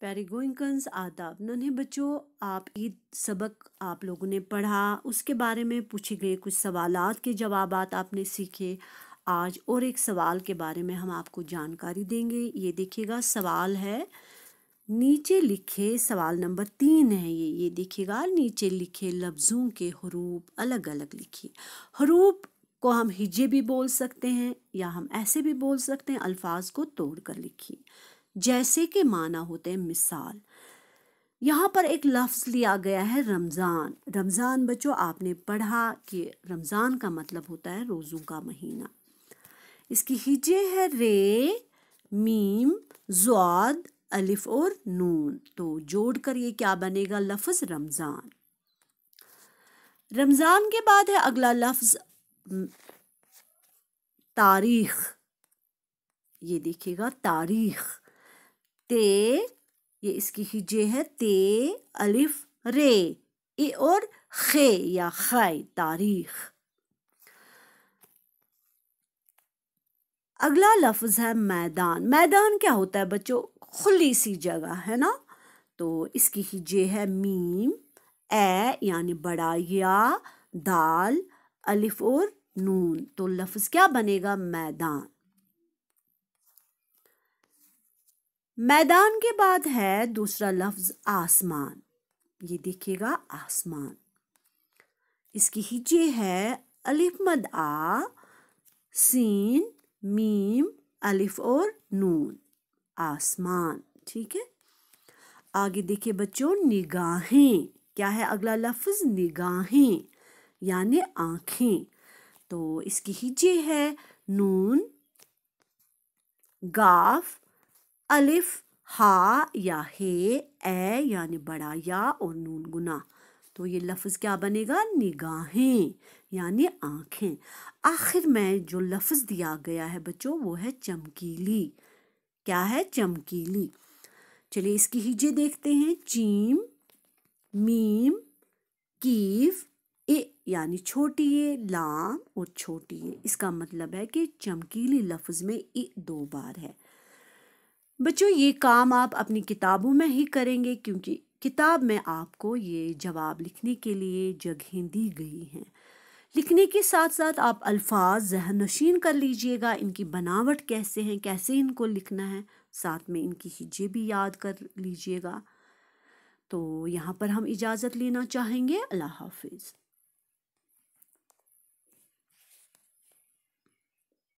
पेरिगोइंकन्स आदाब नन्हे बच्चों आप ईद सबक आप लोगों ने पढ़ा उसके बारे में पूछे गए कुछ सवाल के जवाब आपने सीखे आज और एक सवाल के बारे में हम आपको जानकारी देंगे ये देखिएगा सवाल है नीचे लिखे सवाल नंबर तीन है ये ये देखिएगा नीचे लिखे लफ्ज़ों के हरूप अलग अलग लिखिए हरूप को हम हिजे भी बोल सकते हैं या हम ऐसे भी बोल सकते हैं अल्फाज को तोड़ कर लिखिए जैसे के माना होते हैं मिसाल यहाँ पर एक लफ्ज़ लिया गया है रमज़ान रमज़ान बच्चों आपने पढ़ा कि रमज़ान का मतलब होता है रोज़ों का महीना इसकी हिजे है रे मीम जवाद अलिफ और नून तो जोड़कर ये क्या बनेगा लफ्ज़ रमज़ान रमज़ान के बाद है अगला लफ्ज़ तारीख ये देखिएगा तारीख ते ये इसकी हिजे है ते अलिफ रे ए और खे या खै तारीख अगला लफ्ज़ है मैदान मैदान क्या होता है बच्चों खुली सी जगह है ना तो इसकी हिजे है मीम ए यानी बड़ा या दाल अलिफ और नून तो लफ्ज़ क्या बनेगा मैदान मैदान के बाद है दूसरा लफ्ज आसमान ये देखिएगा आसमान इसकी हिजे है अलिफ मद आ सीन मीम अलिफ और नून आसमान ठीक है आगे देखिए बच्चों निगाहें क्या है अगला लफ्ज़ निगाहें यानि आँखें तो इसकी हिजे है नून गाफ अलिफ हा या हे ए यानि बड़ा या और नून गुना तो ये लफ्ज़ क्या बनेगा निगाहें यानि आँखें आखिर में जो लफ्ज़ दिया गया है बच्चों वो है चमकीली क्या है चमकीली चलिए इसकी हिजे देखते हैं चीम मीम कीव ए यानी छोटी ये लाम और छोटी ये इसका मतलब है कि चमकीली लफ्ज़ में ए दो बार है बच्चों ये काम आप अपनी किताबों में ही करेंगे क्योंकि किताब में आपको ये जवाब लिखने के लिए जगहें दी गई हैं लिखने के साथ साथ आप अल्फाज जहन नशीन कर लीजिएगा इनकी बनावट कैसे हैं कैसे इनको लिखना है साथ में इनकी हिज्जे भी याद कर लीजिएगा तो यहाँ पर हम इजाज़त लेना चाहेंगे अल्लाह हाफिज़